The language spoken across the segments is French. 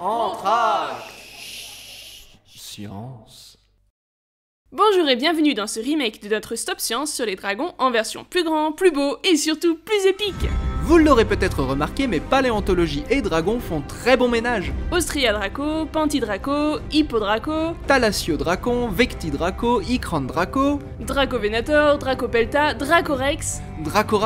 Entrage Science. Bonjour et bienvenue dans ce remake de notre Stop Science sur les dragons en version plus grand, plus beau et surtout plus épique. Vous l'aurez peut-être remarqué, mais paléontologie et dragons font très bon ménage. Austria Draco, Pantidraco, Hippodraco, Talassio Dracon, Vecti Draco, Icran Draco, Draco Venator, Draco Pelta, Draco Draco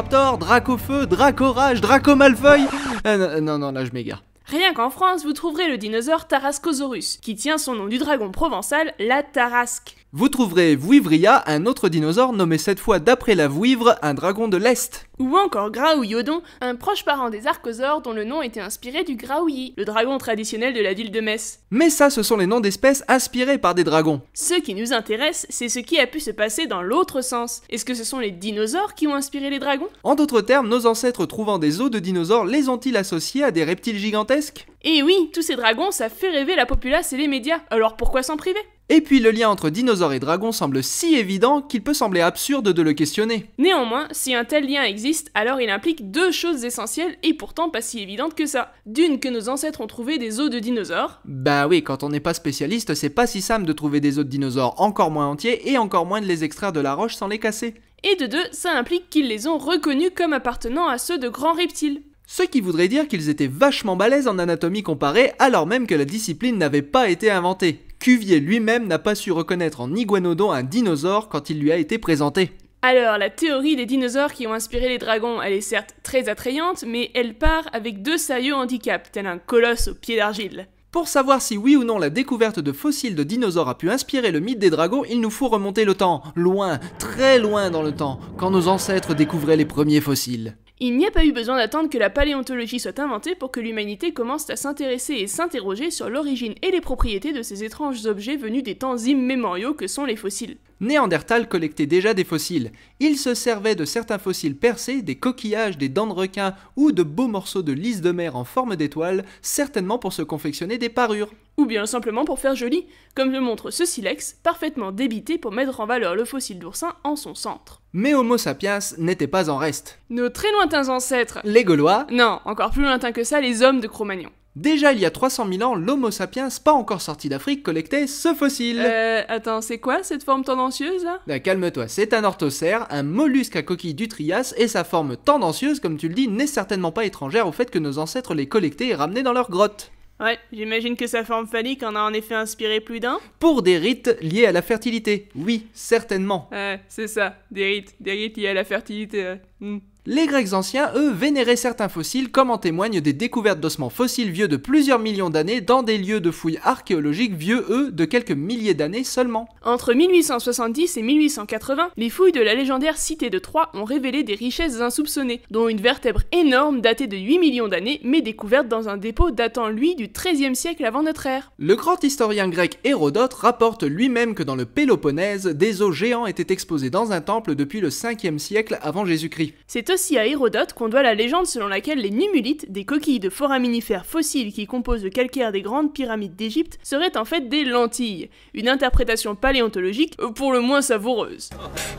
Feu, Draco Rage, Draco Malfeuille. non, non, là je m'égare. Rien qu'en France, vous trouverez le dinosaure Tarascosaurus, qui tient son nom du dragon provençal, la Tarasque. Vous trouverez Vouivria, un autre dinosaure nommé cette fois d'après la Vouivre, un dragon de l'Est. Ou encore Graouillodon, un proche parent des archosaures dont le nom était inspiré du Graouilly, le dragon traditionnel de la ville de Metz. Mais ça, ce sont les noms d'espèces inspirés par des dragons. Ce qui nous intéresse, c'est ce qui a pu se passer dans l'autre sens. Est-ce que ce sont les dinosaures qui ont inspiré les dragons En d'autres termes, nos ancêtres trouvant des os de dinosaures les ont-ils associés à des reptiles gigantesques Eh oui, tous ces dragons, ça fait rêver la populace et les médias, alors pourquoi s'en priver et puis le lien entre dinosaures et dragons semble si évident qu'il peut sembler absurde de le questionner. Néanmoins, si un tel lien existe, alors il implique deux choses essentielles et pourtant pas si évidentes que ça. D'une, que nos ancêtres ont trouvé des os de dinosaures. Bah oui, quand on n'est pas spécialiste, c'est pas si simple de trouver des os de dinosaures encore moins entiers et encore moins de les extraire de la roche sans les casser. Et de deux, ça implique qu'ils les ont reconnus comme appartenant à ceux de grands reptiles. Ce qui voudrait dire qu'ils étaient vachement balèzes en anatomie comparée alors même que la discipline n'avait pas été inventée. Cuvier lui-même n'a pas su reconnaître en iguanodon un dinosaure quand il lui a été présenté. Alors, la théorie des dinosaures qui ont inspiré les dragons, elle est certes très attrayante, mais elle part avec deux sérieux handicaps, tel un colosse au pied d'argile. Pour savoir si oui ou non la découverte de fossiles de dinosaures a pu inspirer le mythe des dragons, il nous faut remonter le temps, loin, très loin dans le temps, quand nos ancêtres découvraient les premiers fossiles. Il n'y a pas eu besoin d'attendre que la paléontologie soit inventée pour que l'humanité commence à s'intéresser et s'interroger sur l'origine et les propriétés de ces étranges objets venus des temps immémoriaux que sont les fossiles. Néandertal collectait déjà des fossiles. Il se servait de certains fossiles percés, des coquillages, des dents de requin ou de beaux morceaux de lys de mer en forme d'étoile, certainement pour se confectionner des parures. Ou bien simplement pour faire joli, comme le montre ce silex, parfaitement débité pour mettre en valeur le fossile d'oursin en son centre. Mais Homo sapiens n'était pas en reste. Nos très lointains ancêtres Les Gaulois Non, encore plus lointains que ça, les hommes de Cro-Magnon. Déjà il y a 300 000 ans, l'Homo sapiens, pas encore sorti d'Afrique, collectait ce fossile. Euh, attends, c'est quoi cette forme tendancieuse là Bah Calme-toi, c'est un orthocère, un mollusque à coquille du Trias, et sa forme tendancieuse, comme tu le dis, n'est certainement pas étrangère au fait que nos ancêtres les collectaient et ramenaient dans leur grotte. Ouais, j'imagine que sa forme phallique en a en effet inspiré plus d'un. Pour des rites liés à la fertilité, oui, certainement. Ouais, c'est ça, des rites, des rites liés à la fertilité. ouais, hmm. Les Grecs anciens, eux, vénéraient certains fossiles, comme en témoignent des découvertes d'ossements fossiles vieux de plusieurs millions d'années dans des lieux de fouilles archéologiques vieux, eux, de quelques milliers d'années seulement. Entre 1870 et 1880, les fouilles de la légendaire cité de Troie ont révélé des richesses insoupçonnées, dont une vertèbre énorme datée de 8 millions d'années, mais découverte dans un dépôt datant, lui, du XIIIe siècle avant notre ère. Le grand historien grec Hérodote rapporte lui-même que dans le Péloponnèse, des os géants étaient exposés dans un temple depuis le 5e siècle avant Jésus-Christ aussi à Hérodote qu'on doit la légende selon laquelle les numulites, des coquilles de foraminifères fossiles qui composent le calcaire des grandes pyramides d'Égypte, seraient en fait des lentilles. Une interprétation paléontologique pour le moins savoureuse.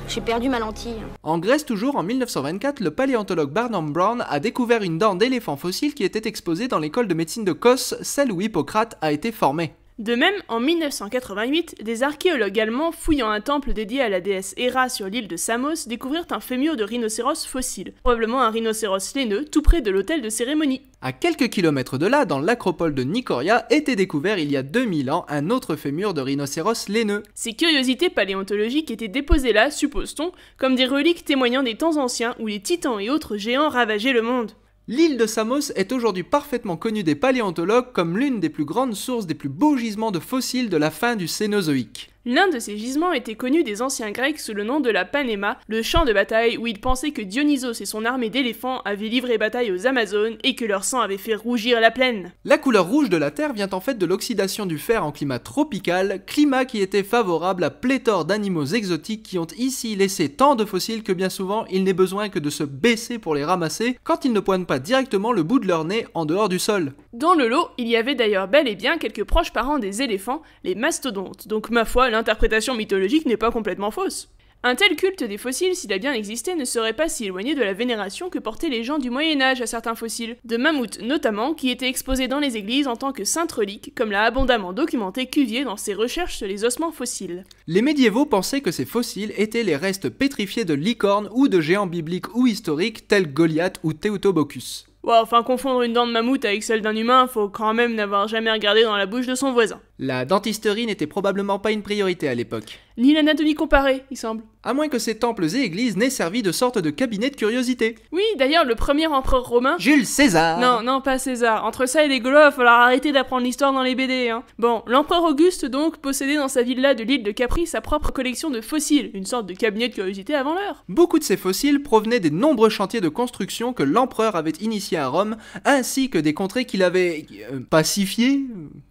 J'ai perdu ma lentille. En Grèce toujours, en 1924, le paléontologue Barnum Brown a découvert une dent d'éléphant fossile qui était exposée dans l'école de médecine de Kos, celle où Hippocrate a été formé. De même, en 1988, des archéologues allemands fouillant un temple dédié à la déesse Hera sur l'île de Samos découvrirent un fémur de rhinocéros fossile, probablement un rhinocéros laineux tout près de l'hôtel de cérémonie. À quelques kilomètres de là, dans l'acropole de Nicoria, était découvert il y a 2000 ans un autre fémur de rhinocéros laineux. Ces curiosités paléontologiques étaient déposées là, suppose-t-on, comme des reliques témoignant des temps anciens où les titans et autres géants ravageaient le monde. L'île de Samos est aujourd'hui parfaitement connue des paléontologues comme l'une des plus grandes sources des plus beaux gisements de fossiles de la fin du Cénozoïque. L'un de ces gisements était connu des anciens Grecs sous le nom de la Panéma, le champ de bataille où ils pensaient que Dionysos et son armée d'éléphants avaient livré bataille aux Amazones et que leur sang avait fait rougir la plaine. La couleur rouge de la Terre vient en fait de l'oxydation du fer en climat tropical, climat qui était favorable à pléthore d'animaux exotiques qui ont ici laissé tant de fossiles que bien souvent il n'est besoin que de se baisser pour les ramasser quand ils ne poignent pas directement le bout de leur nez en dehors du sol. Dans le lot, il y avait d'ailleurs bel et bien quelques proches parents des éléphants, les mastodontes, donc ma foi l'interprétation mythologique n'est pas complètement fausse. Un tel culte des fossiles, s'il a bien existé, ne serait pas si éloigné de la vénération que portaient les gens du Moyen Âge à certains fossiles, de mammouth, notamment, qui étaient exposés dans les églises en tant que saintes reliques, comme l'a abondamment documenté Cuvier dans ses recherches sur les ossements fossiles. Les médiévaux pensaient que ces fossiles étaient les restes pétrifiés de licornes ou de géants bibliques ou historiques tels Goliath ou Teutobocus. Ouais, enfin confondre une dent de mammouth avec celle d'un humain, faut quand même n'avoir jamais regardé dans la bouche de son voisin. La dentisterie n'était probablement pas une priorité à l'époque. Ni l'anatomie comparée, il semble. À moins que ces temples et églises n'aient servi de sorte de cabinet de curiosité. Oui, d'ailleurs, le premier empereur romain. Jules César Non, non, pas César. Entre ça et les Gaulois, falloir arrêter d'apprendre l'histoire dans les BD, hein. Bon, l'empereur Auguste, donc, possédait dans sa villa de l'île de Capri sa propre collection de fossiles, une sorte de cabinet de curiosité avant l'heure. Beaucoup de ces fossiles provenaient des nombreux chantiers de construction que l'empereur avait initiés à Rome, ainsi que des contrées qu'il avait. Euh, pacifiées.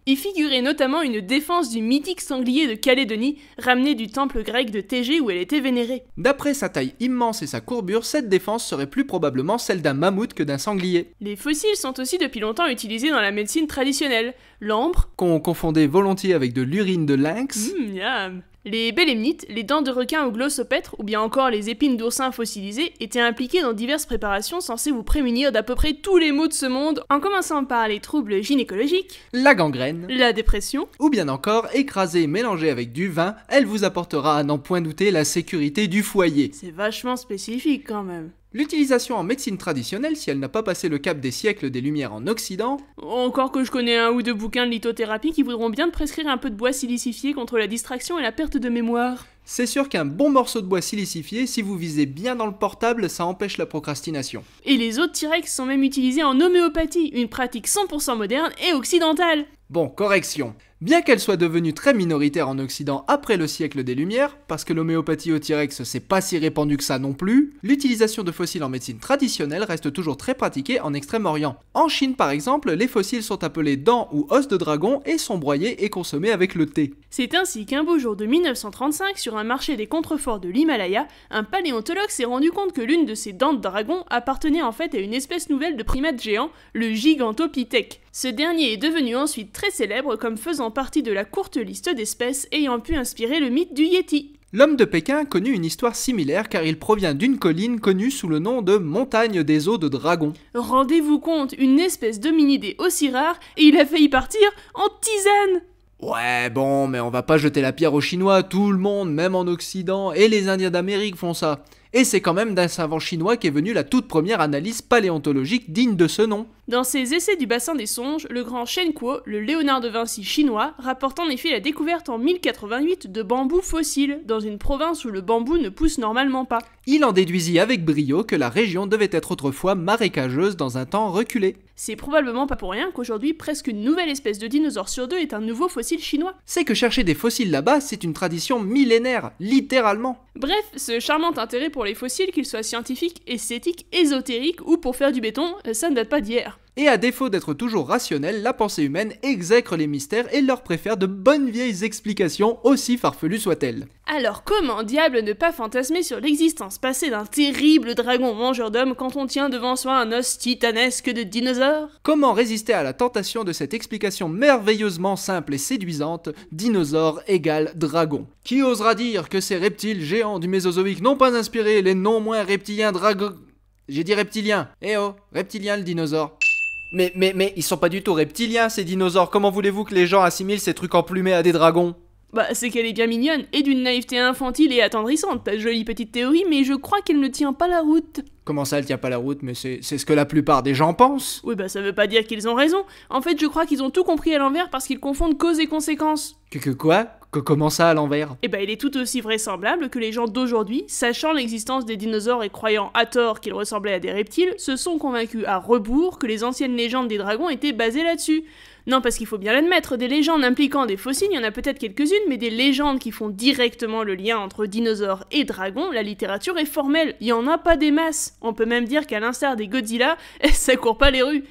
figurait notamment une défense du mythique sanglier de Calédonie, ramené du temple grec de Tégé où elle était vénérée. D'après sa taille immense et sa courbure, cette défense serait plus probablement celle d'un mammouth que d'un sanglier. Les fossiles sont aussi depuis longtemps utilisés dans la médecine traditionnelle. L'ambre, qu'on confondait volontiers avec de l'urine de lynx, mmh, les bélémnites, les dents de requin ou glossopètre, ou bien encore les épines d'oursin fossilisées, étaient impliquées dans diverses préparations censées vous prémunir d'à peu près tous les maux de ce monde, en commençant par les troubles gynécologiques, la gangrène, la dépression, ou bien encore écrasée et mélangée avec du vin, elle vous apportera à n'en point douter la sécurité du foyer. C'est vachement spécifique quand même. L'utilisation en médecine traditionnelle, si elle n'a pas passé le cap des siècles des Lumières en Occident. Encore que je connais un ou deux bouquins de lithothérapie qui voudront bien de prescrire un peu de bois silicifié contre la distraction et la perte de mémoire. C'est sûr qu'un bon morceau de bois silicifié, si vous visez bien dans le portable, ça empêche la procrastination. Et les autres T-Rex sont même utilisés en homéopathie, une pratique 100% moderne et occidentale. Bon, correction. Bien qu'elle soit devenue très minoritaire en Occident après le siècle des Lumières, parce que l'homéopathie au T-Rex s'est pas si répandue que ça non plus, l'utilisation de fossiles en médecine traditionnelle reste toujours très pratiquée en Extrême-Orient. En Chine par exemple, les fossiles sont appelés dents ou os de dragon et sont broyés et consommés avec le thé. C'est ainsi qu'un beau jour de 1935, sur un marché des contreforts de l'Himalaya, un paléontologue s'est rendu compte que l'une de ces dents de dragon appartenait en fait à une espèce nouvelle de primate géant, le Gigantopithèque. Ce dernier est devenu ensuite très célèbre comme faisant partie de la courte liste d'espèces ayant pu inspirer le mythe du Yeti. L'homme de Pékin connut une histoire similaire car il provient d'une colline connue sous le nom de montagne des eaux de dragon. Rendez-vous compte, une espèce minidé aussi rare et il a failli partir en tisane Ouais, bon, mais on va pas jeter la pierre aux Chinois, tout le monde, même en Occident, et les Indiens d'Amérique font ça et c'est quand même d'un savant chinois qu'est venue la toute première analyse paléontologique digne de ce nom. Dans ses essais du bassin des songes, le grand Shen Kuo, le Léonard de Vinci chinois, rapporte en effet la découverte en 1088 de bambous fossiles, dans une province où le bambou ne pousse normalement pas. Il en déduisit avec brio que la région devait être autrefois marécageuse dans un temps reculé. C'est probablement pas pour rien qu'aujourd'hui, presque une nouvelle espèce de dinosaure sur deux est un nouveau fossile chinois. C'est que chercher des fossiles là-bas, c'est une tradition millénaire, littéralement. Bref, ce charmant intérêt pour les fossiles, qu'ils soient scientifiques, esthétiques, ésotériques ou pour faire du béton, ça ne date pas d'hier. Et à défaut d'être toujours rationnelle, la pensée humaine exècre les mystères et leur préfère de bonnes vieilles explications, aussi farfelues soient-elles. Alors comment diable ne pas fantasmer sur l'existence passée d'un terrible dragon mangeur d'hommes quand on tient devant soi un os titanesque de dinosaure Comment résister à la tentation de cette explication merveilleusement simple et séduisante, dinosaure égale dragon Qui osera dire que ces reptiles géants du Mésozoïque n'ont pas inspiré les non moins reptiliens dragons... J'ai dit reptilien. Eh oh, reptilien le dinosaure. Mais, mais, mais, ils sont pas du tout reptiliens, ces dinosaures. Comment voulez-vous que les gens assimilent ces trucs emplumés à des dragons Bah, c'est qu'elle est bien mignonne, et d'une naïveté infantile et attendrissante, ta jolie petite théorie, mais je crois qu'elle ne tient pas la route. Comment ça, elle tient pas la route Mais c'est ce que la plupart des gens pensent. Oui, bah, ça veut pas dire qu'ils ont raison. En fait, je crois qu'ils ont tout compris à l'envers parce qu'ils confondent cause et conséquence. Que, que quoi que comment ça à l'envers Eh ben, il est tout aussi vraisemblable que les gens d'aujourd'hui, sachant l'existence des dinosaures et croyant à tort qu'ils ressemblaient à des reptiles, se sont convaincus à rebours que les anciennes légendes des dragons étaient basées là-dessus. Non, parce qu'il faut bien l'admettre, des légendes impliquant des fossiles, il y en a peut-être quelques-unes, mais des légendes qui font directement le lien entre dinosaures et dragons, la littérature est formelle, il n'y en a pas des masses. On peut même dire qu'à l'instar des Godzilla, ça court pas les rues.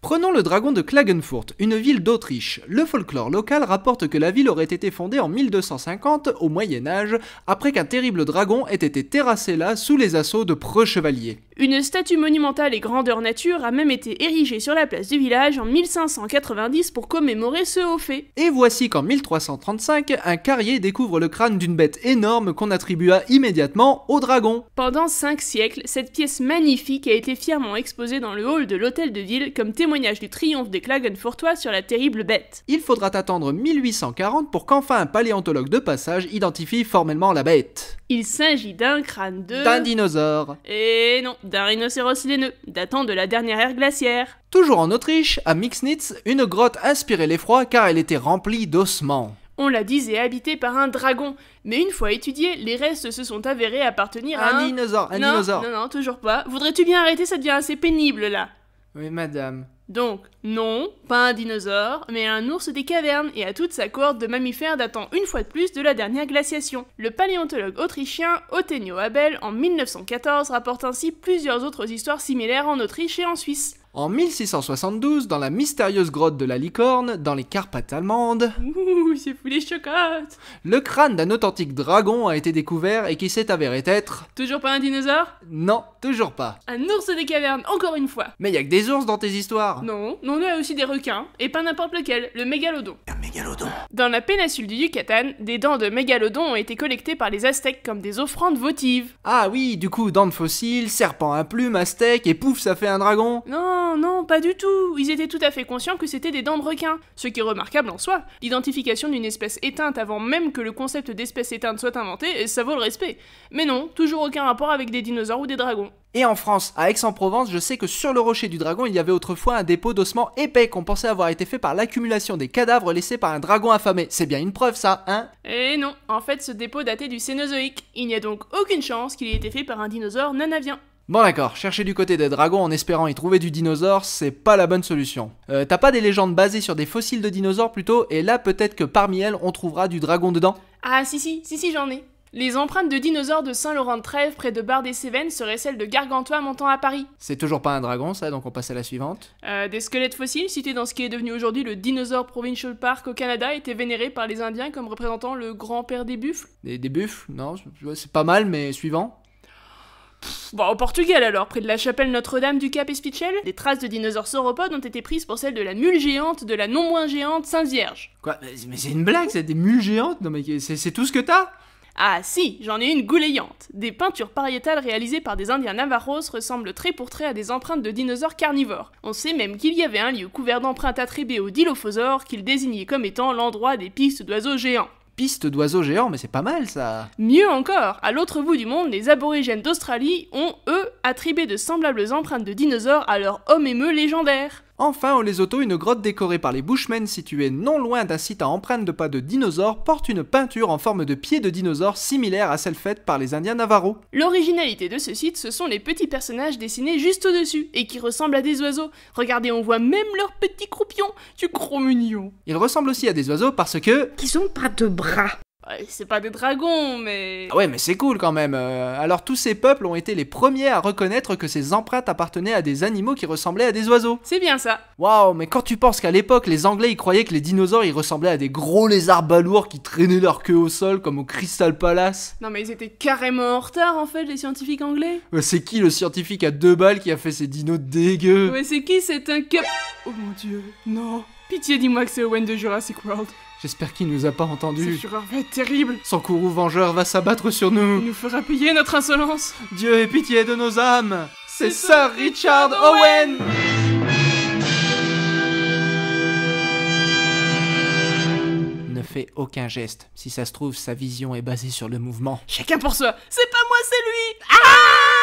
Prenons le dragon de Klagenfurt, une ville d'Autriche. Le folklore local rapporte que la ville aurait été fondée en 1250, au Moyen Âge, après qu'un terrible dragon ait été terrassé là sous les assauts de preux chevaliers. Une statue monumentale et grandeur nature a même été érigée sur la place du village en 1590 pour commémorer ce haut fait. Et voici qu'en 1335, un carrier découvre le crâne d'une bête énorme qu'on attribua immédiatement au dragon. Pendant 5 siècles, cette pièce magnifique a été fièrement exposée dans le hall de l'hôtel de ville comme témoignage du triomphe des Klagenfurtois sur la terrible bête. Il faudra attendre 1840 pour qu'enfin un paléontologue de passage identifie formellement la bête. Il s'agit d'un crâne de... D'un dinosaure. Et eh non, d'un rhinocéros laineux, datant de la dernière ère glaciaire. Toujours en Autriche, à Mixnitz, une grotte inspirait l'effroi car elle était remplie d'ossements. On la disait habitée par un dragon, mais une fois étudiée, les restes se sont avérés appartenir à un... dinosaure, un dinosaure. Non, non, toujours pas. Voudrais-tu bien arrêter, ça devient assez pénible là. Oui, madame. Donc, non, pas un dinosaure, mais un ours des cavernes et à toute sa cohorte de mammifères datant une fois de plus de la dernière glaciation. Le paléontologue autrichien Otenio Abel, en 1914, rapporte ainsi plusieurs autres histoires similaires en Autriche et en Suisse. En 1672, dans la mystérieuse grotte de la Licorne, dans les Carpates allemandes, Ouh, c'est fou les chocottes Le crâne d'un authentique dragon a été découvert et qui s'est avéré être... Toujours pas un dinosaure Non, Toujours pas. Un ours des cavernes, encore une fois. Mais y a que des ours dans tes histoires. Non, non, il a aussi des requins, et pas n'importe lequel, le mégalodon. Un mégalodon Dans la péninsule du Yucatan, des dents de mégalodon ont été collectées par les Aztèques comme des offrandes votives. Ah oui, du coup, dents de fossiles, serpent à plumes, aztèques, et pouf, ça fait un dragon. Non, non, pas du tout. Ils étaient tout à fait conscients que c'était des dents de requins, ce qui est remarquable en soi. L'identification d'une espèce éteinte avant même que le concept d'espèce éteinte soit inventé, ça vaut le respect. Mais non, toujours aucun rapport avec des dinosaures ou des dragons et en France, à Aix-en-Provence, je sais que sur le rocher du dragon, il y avait autrefois un dépôt d'ossements épais qu'on pensait avoir été fait par l'accumulation des cadavres laissés par un dragon affamé. C'est bien une preuve ça, hein Eh non, en fait ce dépôt datait du Cénozoïque. Il n'y a donc aucune chance qu'il ait été fait par un dinosaure avien. Bon d'accord, chercher du côté des dragons en espérant y trouver du dinosaure, c'est pas la bonne solution. Euh, t'as pas des légendes basées sur des fossiles de dinosaures plutôt, et là peut-être que parmi elles on trouvera du dragon dedans Ah si si, si si j'en ai. Les empreintes de dinosaures de Saint-Laurent-de-Trèves près de Bar-des-Cévennes seraient celles de Gargantua montant à Paris. C'est toujours pas un dragon, ça, donc on passe à la suivante. Euh, des squelettes fossiles cités dans ce qui est devenu aujourd'hui le Dinosaur Provincial Park au Canada étaient vénérés par les Indiens comme représentant le grand-père des buffles. Des, buffles Non, c'est pas mal, mais suivant. bon, bah, au Portugal alors, près de la chapelle Notre-Dame du Cap Espichel, des traces de dinosaures sauropodes ont été prises pour celles de la mule géante, de la non moins géante Saint-Vierge. Quoi Mais, c'est une blague, c'est des mules géantes Non mais c'est tout ce que t'as ah si, j'en ai une goulayante. Des peintures pariétales réalisées par des Indiens navajos ressemblent très pour trait à des empreintes de dinosaures carnivores. On sait même qu'il y avait un lieu couvert d'empreintes attribuées aux dilophosaures qu'il désignait comme étant l'endroit des pistes d'oiseaux géants Pistes d'oiseaux géants, mais c'est pas mal ça Mieux encore, à l'autre bout du monde, les aborigènes d'Australie ont, eux, attribué de semblables empreintes de dinosaures à leur homme émeu légendaire Enfin, au Lesotho, une grotte décorée par les Bushmen située non loin d'un site à empreinte de pas de dinosaures, porte une peinture en forme de pied de dinosaure similaire à celle faite par les Indiens Navarro. L'originalité de ce site, ce sont les petits personnages dessinés juste au-dessus et qui ressemblent à des oiseaux. Regardez, on voit même leurs petits croupions, du gros mignon. Ils ressemblent aussi à des oiseaux parce que. Ils ont pas de bras. C'est pas des dragons, mais... Ah ouais, mais c'est cool quand même. Euh, alors tous ces peuples ont été les premiers à reconnaître que ces empreintes appartenaient à des animaux qui ressemblaient à des oiseaux. C'est bien ça. Waouh, mais quand tu penses qu'à l'époque, les Anglais ils croyaient que les dinosaures ils ressemblaient à des gros lézards balourds qui traînaient leur queue au sol comme au Crystal Palace. Non mais ils étaient carrément en retard en fait, les scientifiques anglais. Mais c'est qui le scientifique à deux balles qui a fait ces dinos dégueux Mais c'est qui C'est un Oh mon dieu, non. Pitié, dis-moi que c'est Owen de Jurassic World. J'espère qu'il nous a pas entendu. Ce terrible. Son courroux vengeur va s'abattre sur nous. Il nous fera payer notre insolence. Dieu ait pitié de nos âmes. C'est Sir Richard Owen. Ne fait aucun geste. Si ça se trouve, sa vision est basée sur le mouvement. Chacun pour soi. C'est pas moi, c'est lui. Ah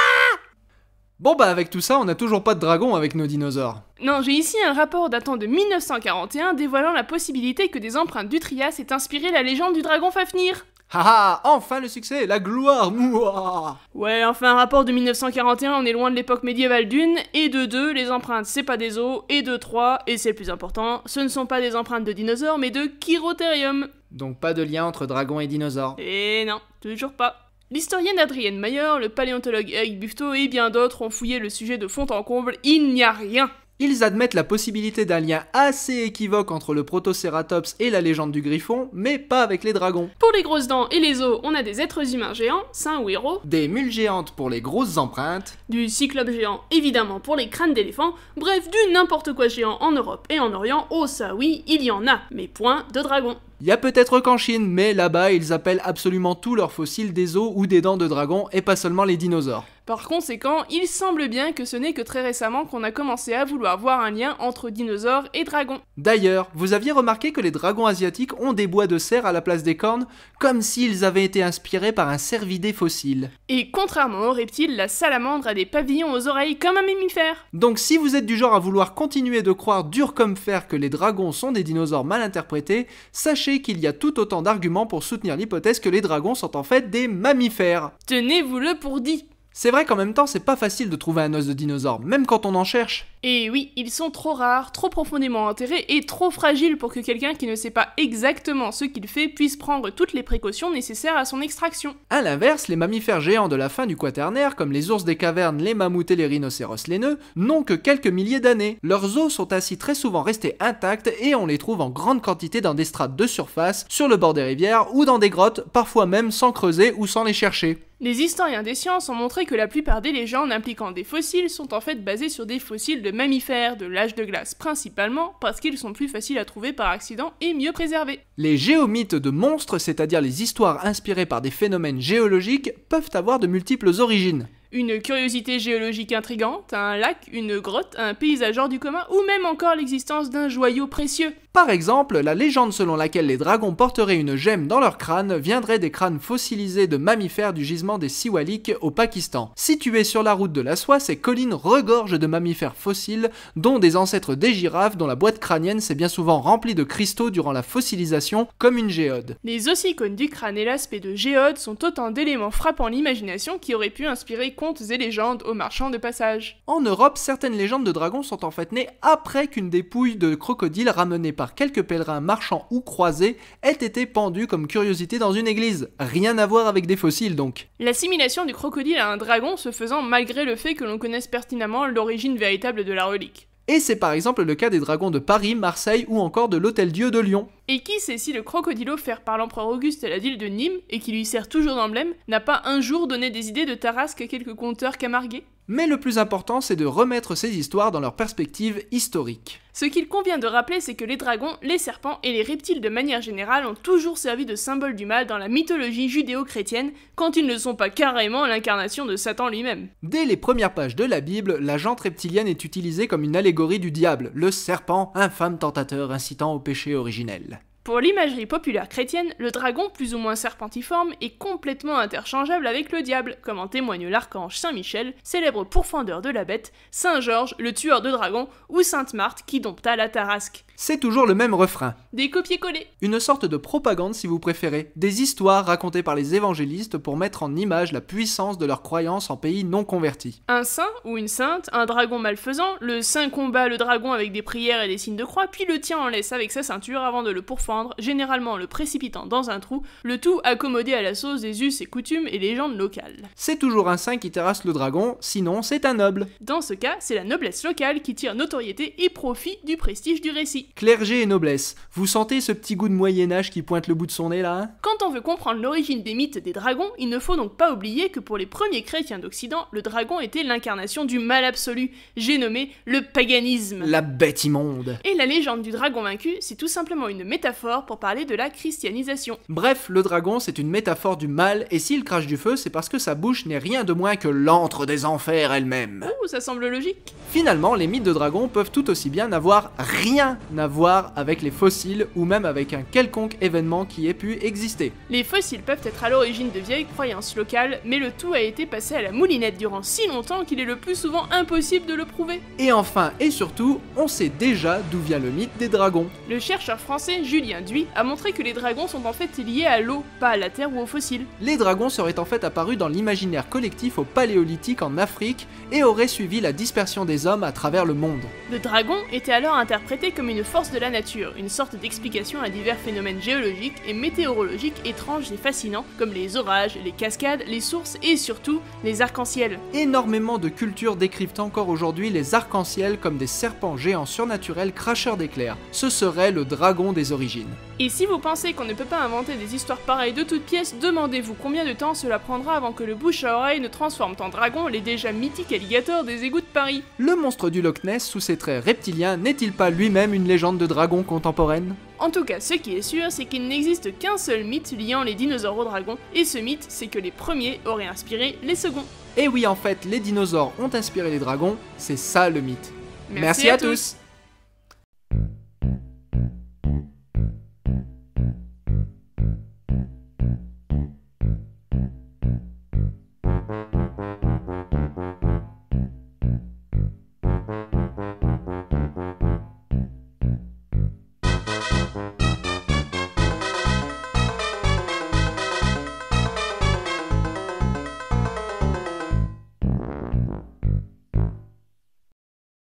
Bon bah avec tout ça, on n'a toujours pas de dragon avec nos dinosaures. Non, j'ai ici un rapport datant de 1941 dévoilant la possibilité que des empreintes du Trias aient inspiré la légende du dragon Fafnir. Haha, ah, enfin le succès, la gloire, mouah Ouais, enfin un rapport de 1941, on est loin de l'époque médiévale d'une, et de deux, les empreintes c'est pas des os, et de trois, et c'est le plus important, ce ne sont pas des empreintes de dinosaures mais de chirotherium. Donc pas de lien entre dragon et dinosaure. Et eh non, toujours pas. L'historienne Adrienne Mayer, le paléontologue Eric Buffetot et bien d'autres ont fouillé le sujet de fond en comble, il n'y a rien ils admettent la possibilité d'un lien assez équivoque entre le Protocératops et la légende du griffon, mais pas avec les dragons. Pour les grosses dents et les os, on a des êtres humains géants, saints ou héros. Des mules géantes pour les grosses empreintes. Du cyclope géant, évidemment, pour les crânes d'éléphants. Bref, du n'importe quoi géant en Europe et en Orient, oh ça oui, il y en a, mais point de dragon. Il y a peut-être qu'en Chine, mais là-bas, ils appellent absolument tous leurs fossiles des os ou des dents de dragon et pas seulement les dinosaures. Par conséquent, il semble bien que ce n'est que très récemment qu'on a commencé à vouloir voir un lien entre dinosaures et dragons. D'ailleurs, vous aviez remarqué que les dragons asiatiques ont des bois de cerf à la place des cornes, comme s'ils avaient été inspirés par un cervidé fossile. Et contrairement aux reptiles, la salamandre a des pavillons aux oreilles comme un mammifère. Donc si vous êtes du genre à vouloir continuer de croire dur comme fer que les dragons sont des dinosaures mal interprétés, sachez qu'il y a tout autant d'arguments pour soutenir l'hypothèse que les dragons sont en fait des mammifères. Tenez-vous-le pour dit. C'est vrai qu'en même temps, c'est pas facile de trouver un os de dinosaure, même quand on en cherche. Et oui, ils sont trop rares, trop profondément enterrés et trop fragiles pour que quelqu'un qui ne sait pas exactement ce qu'il fait puisse prendre toutes les précautions nécessaires à son extraction. A l'inverse, les mammifères géants de la fin du quaternaire, comme les ours des cavernes, les mammouths et les rhinocéros laineux, n'ont que quelques milliers d'années. Leurs os sont ainsi très souvent restés intacts et on les trouve en grande quantité dans des strates de surface, sur le bord des rivières ou dans des grottes, parfois même sans creuser ou sans les chercher. Les historiens des sciences ont montré que la plupart des légendes impliquant des fossiles sont en fait basées sur des fossiles de mammifères de l'âge de glace principalement parce qu'ils sont plus faciles à trouver par accident et mieux préservés. Les géomythes de monstres, c'est-à-dire les histoires inspirées par des phénomènes géologiques, peuvent avoir de multiples origines une curiosité géologique intrigante, un lac, une grotte, un paysage hors du commun ou même encore l'existence d'un joyau précieux. Par exemple, la légende selon laquelle les dragons porteraient une gemme dans leur crâne viendrait des crânes fossilisés de mammifères du gisement des Siwalik au Pakistan. Situés sur la route de la soie, ces collines regorgent de mammifères fossiles, dont des ancêtres des girafes dont la boîte crânienne s'est bien souvent remplie de cristaux durant la fossilisation, comme une géode. Les ossicônes du crâne et l'aspect de géode sont autant d'éléments frappant l'imagination qui auraient pu inspirer et légendes aux marchands de passage. En Europe, certaines légendes de dragons sont en fait nées après qu'une dépouille de crocodile ramenée par quelques pèlerins marchands ou croisés ait été pendue comme curiosité dans une église. Rien à voir avec des fossiles donc. L'assimilation du crocodile à un dragon se faisant malgré le fait que l'on connaisse pertinemment l'origine véritable de la relique. Et c'est par exemple le cas des dragons de Paris, Marseille ou encore de l'Hôtel Dieu de Lyon. Et qui sait si le crocodile offert par l'empereur Auguste à la ville de Nîmes, et qui lui sert toujours d'emblème, n'a pas un jour donné des idées de Tarasque à quelques conteurs camargués mais le plus important, c'est de remettre ces histoires dans leur perspective historique. Ce qu'il convient de rappeler, c'est que les dragons, les serpents et les reptiles de manière générale ont toujours servi de symbole du mal dans la mythologie judéo-chrétienne, quand ils ne sont pas carrément l'incarnation de Satan lui-même. Dès les premières pages de la Bible, la jante reptilienne est utilisée comme une allégorie du diable, le serpent, infâme tentateur incitant au péché originel. Pour l'imagerie populaire chrétienne, le dragon, plus ou moins serpentiforme, est complètement interchangeable avec le diable, comme en témoigne l'archange Saint Michel, célèbre pourfendeur de la bête, Saint Georges, le tueur de dragons, ou Sainte Marthe qui dompta la tarasque. C'est toujours le même refrain. Des copier-coller. Une sorte de propagande si vous préférez, des histoires racontées par les évangélistes pour mettre en image la puissance de leur croyance en pays non convertis. Un saint ou une sainte, un dragon malfaisant, le saint combat le dragon avec des prières et des signes de croix, puis le tient en laisse avec sa ceinture avant de le pourfendre généralement le précipitant dans un trou, le tout accommodé à la sauce des us et coutumes et légendes locales. C'est toujours un saint qui terrasse le dragon, sinon c'est un noble. Dans ce cas, c'est la noblesse locale qui tire notoriété et profit du prestige du récit. Clergé et noblesse, vous sentez ce petit goût de Moyen-Âge qui pointe le bout de son nez là hein Quand on veut comprendre l'origine des mythes des dragons, il ne faut donc pas oublier que pour les premiers chrétiens d'Occident, le dragon était l'incarnation du mal absolu, j'ai nommé le paganisme. La bête immonde. Et la légende du dragon vaincu, c'est tout simplement une métaphore pour parler de la christianisation. Bref, le dragon, c'est une métaphore du mal, et s'il crache du feu, c'est parce que sa bouche n'est rien de moins que l'antre des enfers elle-même. Ouh, ça semble logique. Finalement, les mythes de dragons peuvent tout aussi bien n'avoir rien à voir avec les fossiles ou même avec un quelconque événement qui ait pu exister. Les fossiles peuvent être à l'origine de vieilles croyances locales, mais le tout a été passé à la moulinette durant si longtemps qu'il est le plus souvent impossible de le prouver. Et enfin et surtout, on sait déjà d'où vient le mythe des dragons. Le chercheur français Julien a montré que les dragons sont en fait liés à l'eau, pas à la terre ou aux fossiles. Les dragons seraient en fait apparus dans l'imaginaire collectif au Paléolithique en Afrique et auraient suivi la dispersion des hommes à travers le monde. Le dragon était alors interprété comme une force de la nature, une sorte d'explication à divers phénomènes géologiques et météorologiques étranges et fascinants comme les orages, les cascades, les sources et surtout les arcs-en-ciel. Énormément de cultures décrivent encore aujourd'hui les arcs-en-ciel comme des serpents géants surnaturels cracheurs d'éclairs. Ce serait le dragon des origines. Et si vous pensez qu'on ne peut pas inventer des histoires pareilles de toutes pièces, demandez-vous combien de temps cela prendra avant que le bouche à oreille ne transforme en dragon les déjà mythiques alligators des égouts de Paris. Le monstre du Loch Ness, sous ses traits reptiliens, n'est-il pas lui-même une légende de dragon contemporaine en tout cas, ce qui est sûr, c'est qu'il n'existe qu'un seul mythe liant les dinosaures aux dragons, et ce mythe, c'est que les premiers auraient inspiré les seconds. Et eh oui, en fait, les dinosaures ont inspiré les dragons, c'est ça le mythe. Merci, à, tous.